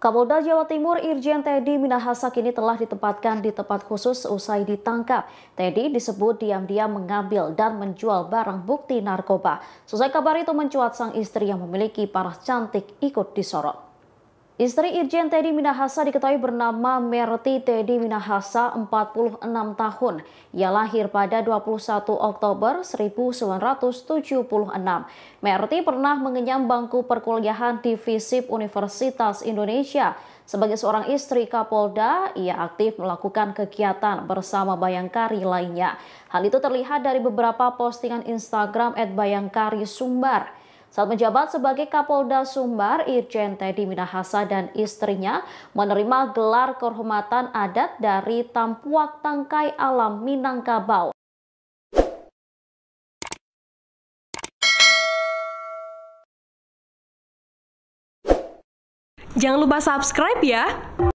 Kapolda Jawa Timur Irjen Teddy Minahasa kini telah ditempatkan di tempat khusus usai ditangkap. Teddy disebut diam-diam mengambil dan menjual barang bukti narkoba. Sesuai kabar itu mencuat sang istri yang memiliki paras cantik ikut disorot. Istri Irjen Teddy Minahasa diketahui bernama Merti Teddy Minahasa, 46 tahun. Ia lahir pada 21 Oktober 1976. Merti pernah mengenyam bangku perkuliahan di FISIP Universitas Indonesia. Sebagai seorang istri Kapolda, ia aktif melakukan kegiatan bersama Bayangkari lainnya. Hal itu terlihat dari beberapa postingan Instagram @bayangkari Sumbar. Saat menjabat sebagai Kapolda Sumbar, Irjen Teddy Minahasa dan istrinya menerima gelar kehormatan adat dari Tampuak Tangkai Alam Minangkabau. Jangan lupa subscribe ya!